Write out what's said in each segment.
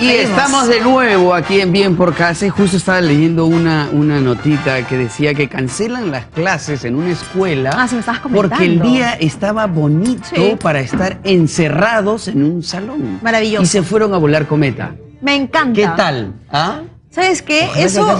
Y estamos de nuevo aquí en Bien por Casa. Justo estaba leyendo una, una notita que decía que cancelan las clases en una escuela. Ah, porque el día estaba bonito para estar encerrados en un salón. Maravilloso. Y se fueron a volar cometa. Me encanta. ¿Qué tal? ¿Ah? ¿Sabes qué? eso,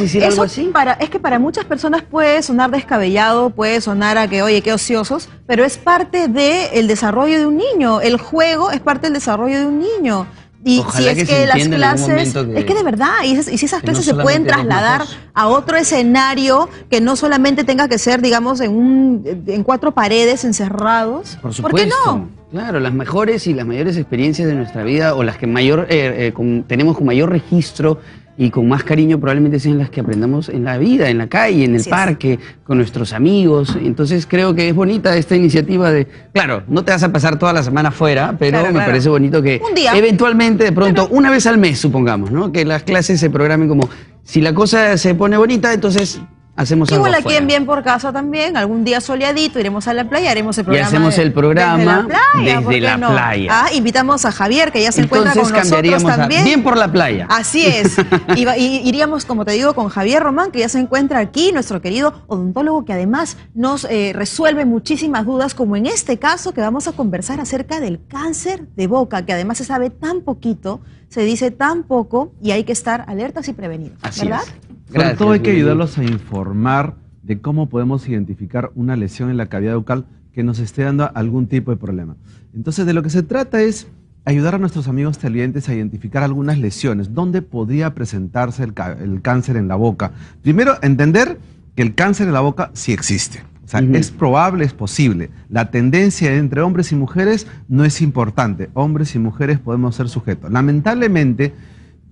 Para, es que para muchas personas puede sonar descabellado, puede sonar a que, oye, qué ociosos, pero es parte del desarrollo de un niño. El juego es parte del desarrollo de un niño. Y si es que, las clases, es que de verdad, y, si esas clases se pueden trasladar a otro escenario que no solamente tenga que ser, digamos, en, un, en cuatro paredes encerrados, ¿por, supuesto. qué no? Claro, las mejores y las mayores experiencias de nuestra vida o las que mayor eh, eh, tenemos con mayor registro y con más cariño probablemente sean las que aprendamos en la vida, en la calle, en el parque, con nuestros amigos. Entonces creo que es bonita esta iniciativa de, claro, no te vas a pasar toda la semana afuera, pero me parece bonito que eventualmente, de pronto, una vez al mes, supongamos, ¿no? Que las clases se programen como, si la cosa se pone bonita, entonces Hacemos Igual algo aquí Bien por Casa también, algún día soleadito, iremos a la playa, haremos el programa. Y hacemos el programa desde la playa. Ah, invitamos a Javier, que ya se encuentra con nosotros también. bien por la playa. Así es. iríamos, como te digo, con Javier Román, que ya se encuentra aquí, nuestro querido odontólogo, que además nos eh, resuelve muchísimas dudas, como en este caso que vamos a conversar acerca del cáncer de boca, que además se sabe tan poquito, se dice tan poco y hay que estar alertas y prevenidos. ¿Verdad? Gracias, todo hay que ayudarlos a informar de cómo podemos identificar una lesión en la cavidad bucal que nos esté dando algún tipo de problema. Entonces, de lo que se trata es ayudar a nuestros amigos televidentes a identificar algunas lesiones, dónde podría presentarse el, cáncer en la boca. Primero, entender que el cáncer en la boca sí existe. O sea, es probable, es posible. La tendencia entre hombres y mujeres no es importante. Hombres y mujeres podemos ser sujetos. Lamentablemente,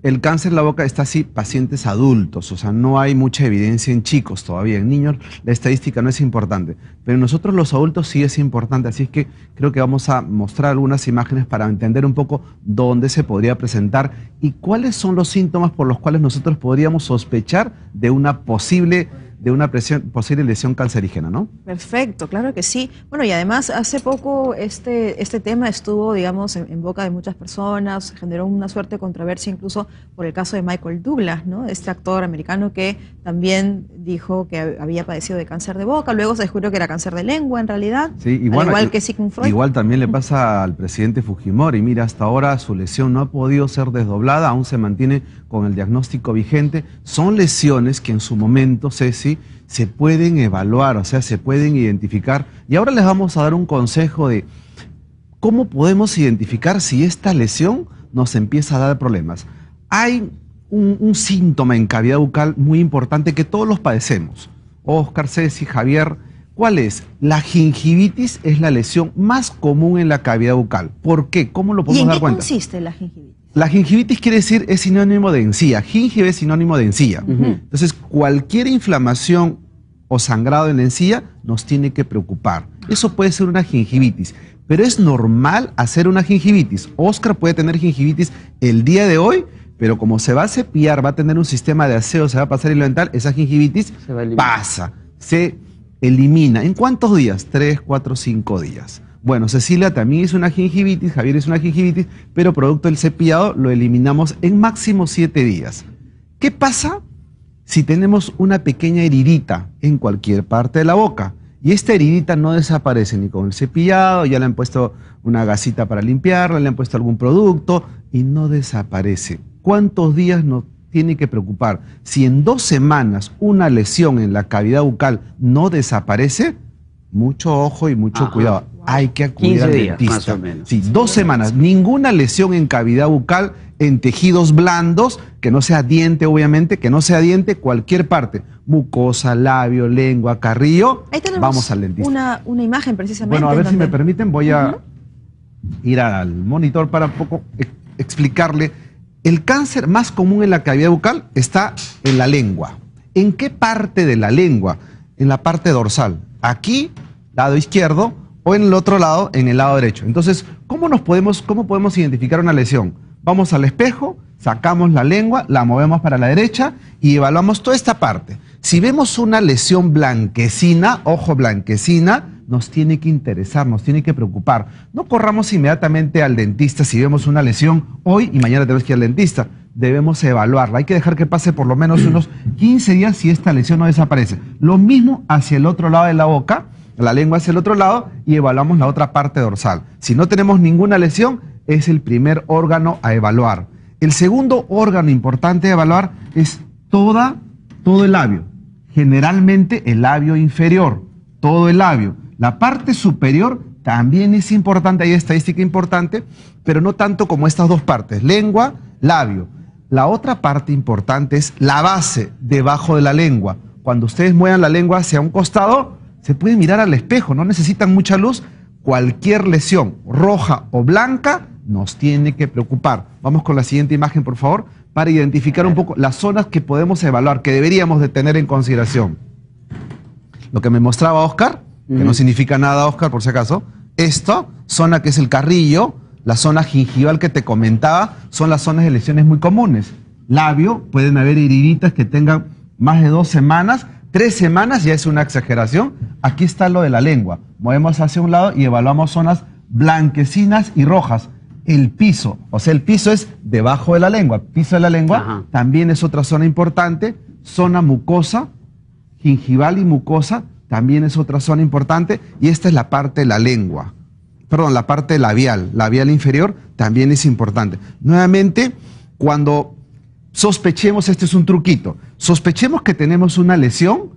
el cáncer en la boca está así pacientes adultos, o sea, no hay mucha evidencia en chicos todavía, en niños la estadística no es importante, pero nosotros los adultos sí es importante, así es que creo que vamos a mostrar algunas imágenes para entender un poco dónde se podría presentar y cuáles son los síntomas por los cuales nosotros podríamos sospechar de una posible de una presión, posible lesión cancerígena, ¿no? Perfecto, claro que sí. Bueno, y además hace poco este, este tema estuvo, digamos, en, boca de muchas personas, generó una suerte de controversia incluso por el caso de Michael Douglas, ¿no? Este actor americano que también dijo que había padecido de cáncer de boca, luego se descubrió que era cáncer de lengua en realidad, sí, igual, igual que Sigmund Freud. Igual también le pasa al presidente Fujimori, mira, hasta ahora su lesión no ha podido ser desdoblada, aún se mantiene con el diagnóstico vigente. Son lesiones que en su momento, Ceci, se pueden evaluar, o sea, se pueden identificar. Y ahora les vamos a dar un consejo de cómo podemos identificar si esta lesión nos empieza a dar problemas. Hay un, síntoma en cavidad bucal muy importante que todos los padecemos. Oscar, Ceci, Javier, ¿cuál es? La gingivitis es la lesión más común en la cavidad bucal. ¿Por qué? ¿Cómo lo podemos ¿Y en qué consiste la gingivitis? La gingivitis quiere decir es sinónimo de encía. Gingiva es sinónimo de encía. Entonces, cualquier inflamación o sangrado en la encía nos tiene que preocupar. Eso puede ser una gingivitis. Pero es normal hacer una gingivitis. Oscar puede tener gingivitis el día de hoy, pero como se va a cepillar, va a tener un sistema de aseo, se va a pasar el dental, esa gingivitis pasa, se elimina. ¿En cuántos días? Tres, cuatro, cinco días. Bueno, Cecilia también es una gingivitis, Javier es una gingivitis, pero producto del cepillado lo eliminamos en máximo siete días. ¿Qué pasa si tenemos una pequeña heridita en cualquier parte de la boca? Y esta heridita no desaparece ni con el cepillado, ya le han puesto una gasita para limpiarla, le han puesto algún producto y no desaparece. ¿Cuántos días nos tiene que preocupar? Si en dos semanas una lesión en la cavidad bucal no desaparece, mucho ojo y mucho ah, cuidado. Ah hay que acudir al dentista. Sí, dos semanas. Ninguna lesión en cavidad bucal, en tejidos blandos, que no sea diente, obviamente, que no sea diente, cualquier parte. Mucosa, labio, lengua, carrillo. Vamos al dentista. Una, una imagen precisamente. Bueno, a ver si me permiten, voy a ir al monitor para un poco explicarle. El cáncer más común en la cavidad bucal está en la lengua. ¿En qué parte de la lengua? En la parte dorsal. Aquí, lado izquierdo, o en el otro lado, en el lado derecho. Entonces, ¿cómo, nos podemos, ¿cómo podemos identificar una lesión? Vamos al espejo, sacamos la lengua, la movemos para la derecha y evaluamos toda esta parte. Si vemos una lesión blanquecina, ojo blanquecina, nos tiene que interesar, nos tiene que preocupar. No corramos inmediatamente al dentista si vemos una lesión hoy y mañana tenemos que ir al dentista. Debemos evaluarla. Hay que dejar que pase por lo menos unos 15 días si esta lesión no desaparece. Lo mismo hacia el otro lado de la boca la lengua hacia el otro lado y evaluamos la otra parte dorsal. Si no tenemos ninguna lesión, es el primer órgano a evaluar. El segundo órgano importante a evaluar es todo el labio, generalmente el labio inferior, todo el labio. La parte superior también es importante, hay estadística importante, pero no tanto como estas dos partes, lengua, labio. La otra parte importante es la base debajo de la lengua. Cuando ustedes muevan la lengua hacia un costado, se puede mirar al espejo, no necesitan mucha luz. Cualquier lesión, roja o blanca, nos tiene que preocupar. Vamos con la siguiente imagen, por favor, para identificar un poco las zonas que podemos evaluar, que deberíamos de tener en consideración. Lo que me mostraba Oscar, que no significa nada, Oscar, por si acaso. Esto, zona que es el carrillo, la zona gingival que te comentaba, son las zonas de lesiones muy comunes. Labio, pueden haber heriditas que tengan más de dos semanas, Tres semanas ya es una exageración. Aquí está lo de la lengua. Movemos hacia un lado y evaluamos zonas blanquecinas y rojas. El piso, o sea, el piso es debajo de la lengua. Piso de la lengua también es otra zona importante. Zona mucosa, gingival y mucosa también es otra zona importante. Y esta es la parte de la lengua. Perdón, la parte labial, labial inferior también es importante. Nuevamente, cuando sospechemos, este es un truquito, sospechemos que tenemos una lesión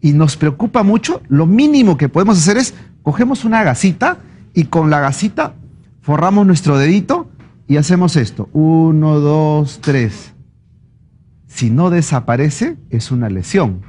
y nos preocupa mucho, lo mínimo que podemos hacer es cogemos una gasita y con la gasita forramos nuestro dedito y hacemos esto. Uno, dos, tres. Si no desaparece, es una lesión.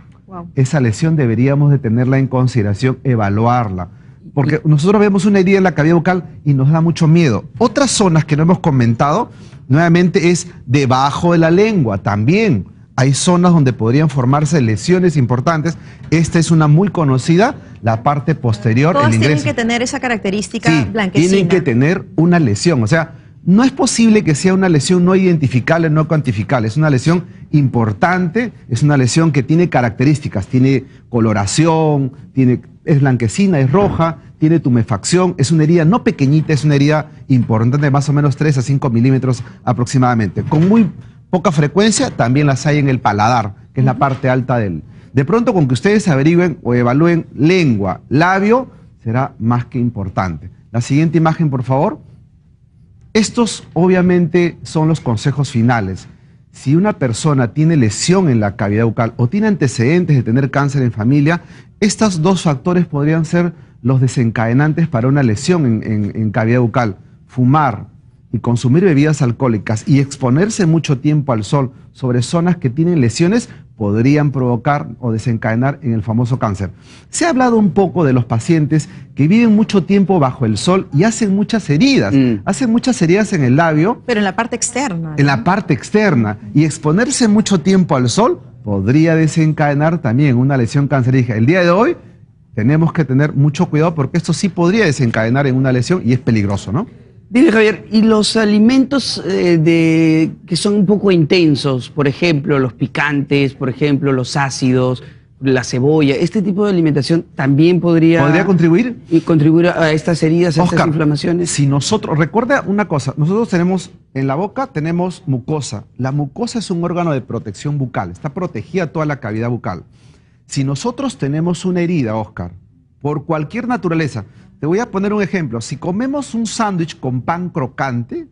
Esa lesión deberíamos de tenerla en consideración, evaluarla porque nosotros vemos una herida en la cavidad bucal y nos da mucho miedo. Otras zonas que no hemos comentado, nuevamente, es debajo de la lengua también. Hay zonas donde podrían formarse lesiones importantes. Esta es una muy conocida, la parte posterior. el ingreso. tienen que tener esa característica sí, Tienen que tener una lesión. O sea, no es posible que sea una lesión no identificable, no cuantificable. Es una lesión importante, es una lesión que tiene características, tiene coloración, tiene es blanquecina, es roja, tiene tumefacción, es una herida no pequeñita, es una herida importante, más o menos 3 a 5 milímetros aproximadamente. Con muy poca frecuencia también las hay en el paladar, que es la parte alta del... De pronto con que ustedes averigüen o evalúen lengua, labio, será más que importante. La siguiente imagen, por favor. Estos obviamente son los consejos finales si una persona tiene lesión en la cavidad bucal o tiene antecedentes de tener cáncer en familia, estos dos factores podrían ser los desencadenantes para una lesión en, cavidad bucal. Fumar y consumir bebidas alcohólicas y exponerse mucho tiempo al sol sobre zonas que tienen lesiones podrían provocar o desencadenar en el famoso cáncer. Se ha hablado un poco de los pacientes que viven mucho tiempo bajo el sol y hacen muchas heridas, mm. hacen muchas heridas en el labio. Pero en la parte externa. En la parte externa. Y exponerse mucho tiempo al sol podría desencadenar también una lesión cancerígena. El día de hoy tenemos que tener mucho cuidado porque esto sí podría desencadenar en una lesión y es peligroso, ¿no? Dile, Javier, ¿y los alimentos eh, que son un poco intensos, por ejemplo, los picantes, por ejemplo, los ácidos, la cebolla, este tipo de alimentación también podría... contribuir? Y contribuir a estas heridas, a estas inflamaciones. Si nosotros, recuerda una cosa, nosotros tenemos, en la boca tenemos mucosa. La mucosa es un órgano de protección bucal, está protegida toda la cavidad bucal. Si nosotros tenemos una herida, Oscar, por cualquier naturaleza, te voy a poner un ejemplo. Si comemos un sándwich con pan crocante,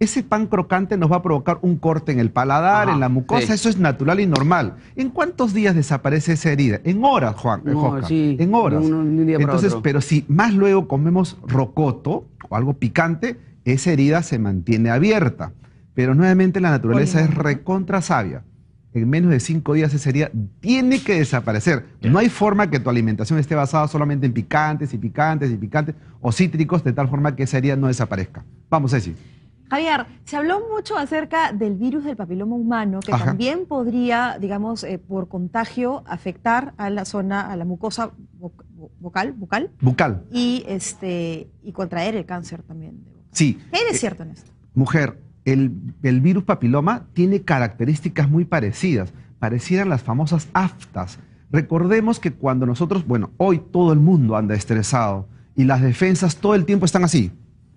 ese pan crocante nos va a provocar un corte en el paladar, en la mucosa, eso es natural y normal. ¿En cuántos días desaparece esa herida? En horas, Juan. Eh, en horas. Entonces, pero si más luego comemos rocoto o algo picante, esa herida se mantiene abierta. Pero nuevamente la naturaleza es recontra sabia en menos de cinco días esa sería, tiene que desaparecer. No hay forma que tu alimentación esté basada solamente en picantes y picantes y picantes o cítricos de tal forma que esa herida no desaparezca. Vamos, Ceci. Javier, se habló mucho acerca del virus del papiloma humano, que también podría, digamos, eh, por contagio, afectar a la zona, a la mucosa vocal, bucal. Bucal. Y, este, y contraer el cáncer también. De boca. Sí. ¿Qué es eh, cierto en esto? Mujer, el, virus papiloma tiene características muy parecidas, parecieran las famosas aftas. Recordemos que cuando nosotros, bueno, hoy todo el mundo anda estresado y las defensas todo el tiempo están así.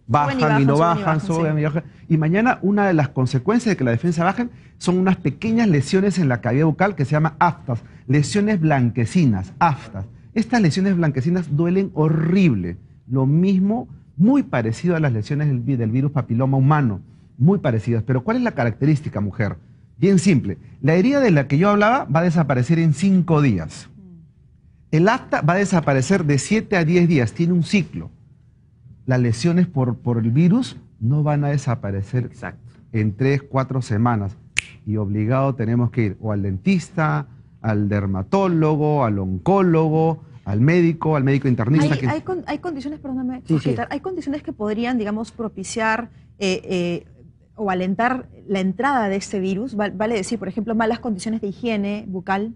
Bajan, y, no bajan, y bajan. Y mañana una de las consecuencias de que la defensa bajen son unas pequeñas lesiones en la cavidad bucal que se llama aftas, lesiones blanquecinas, aftas. Estas lesiones blanquecinas duelen horrible, lo mismo, muy parecido a las lesiones del virus papiloma humano muy parecidas. Pero ¿cuál es la característica, mujer? Bien simple. La herida de la que yo hablaba va a desaparecer en cinco días. El acta va a desaparecer de siete a diez días, tiene un ciclo. Las lesiones por, por el virus no van a desaparecer Exacto. en tres, cuatro semanas. Y obligado tenemos que ir o al dentista, al dermatólogo, al oncólogo, al médico, al médico internista. Hay, condiciones, perdóname, hay condiciones que podrían, digamos, propiciar eh, eh, o alentar la entrada de este virus? Vale decir, por ejemplo, malas condiciones de higiene bucal.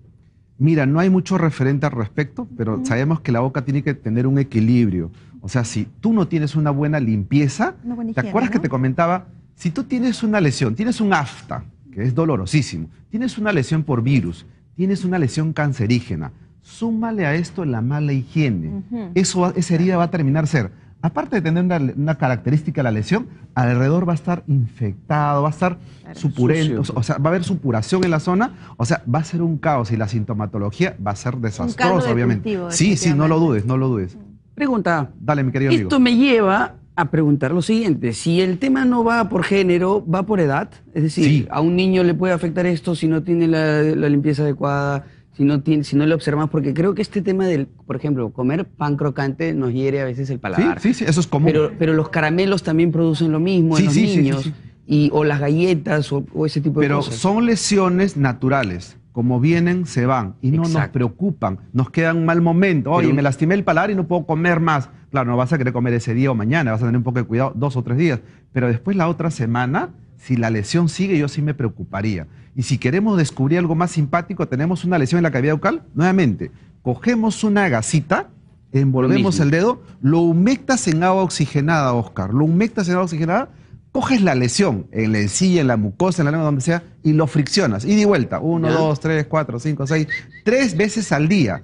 Mira, no hay mucho referente al respecto, pero sabemos que la boca tiene que tener un equilibrio. O sea, si tú no tienes una buena limpieza, ¿te acuerdas que te comentaba? Si tú tienes una lesión, tienes un afta, que es dolorosísimo, tienes una lesión por virus, tienes una lesión cancerígena, súmale a esto la mala higiene. Eso, esa herida va a terminar ser aparte de tener una, característica la lesión, alrededor va a estar infectado, va a estar supurento, o sea, va a haber supuración en la zona, o sea, va a ser un caos y la sintomatología va a ser desastrosa, obviamente. sí, sí, no lo dudes, no lo dudes. Pregunta. Dale, mi querido Esto me lleva a preguntar lo siguiente, si el tema no va por género, va por edad, es decir, a un niño le puede afectar esto si no tiene la limpieza adecuada, si no, tiene, lo observamos, porque creo que este tema del, por ejemplo, comer pan crocante nos hiere a veces el paladar. Sí, sí, eso es común. Pero, los caramelos también producen lo mismo en los niños, Y, o las galletas o, ese tipo de cosas. Pero son lesiones naturales. Como vienen, se van. Y no nos preocupan. Nos queda un mal momento. Oye, me lastimé el paladar y no puedo comer más. Claro, no vas a querer comer ese día o mañana. Vas a tener un poco de cuidado dos o tres días. Pero después, la otra semana, si la lesión sigue, yo sí me preocuparía. Y si queremos descubrir algo más simpático, tenemos una lesión en la cavidad bucal, nuevamente, cogemos una gasita, envolvemos el dedo, lo humectas en agua oxigenada, Oscar, lo humectas en agua oxigenada, coges la lesión en la encilla, en la mucosa, en la lengua, donde sea, y lo friccionas, y de vuelta, uno, dos, tres, cuatro, cinco, seis, tres veces al día,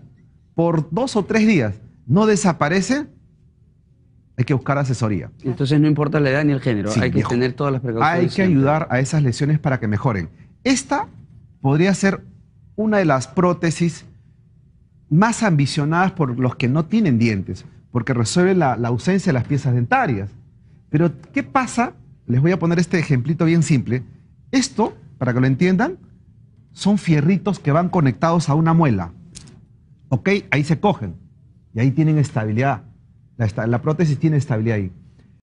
por dos o tres días, no desaparece, hay que buscar asesoría. Entonces no importa la edad ni el género, hay que tener todas las precauciones. Hay que ayudar a esas lesiones para que mejoren. Esta podría ser una de las prótesis más ambicionadas por los que no tienen dientes, porque resuelve la, ausencia de las piezas dentarias. Pero, ¿qué pasa? Les voy a poner este ejemplito bien simple. Esto, para que lo entiendan, son fierritos que van conectados a una muela. ¿Ok? Ahí se cogen y ahí tienen estabilidad. la prótesis tiene estabilidad ahí.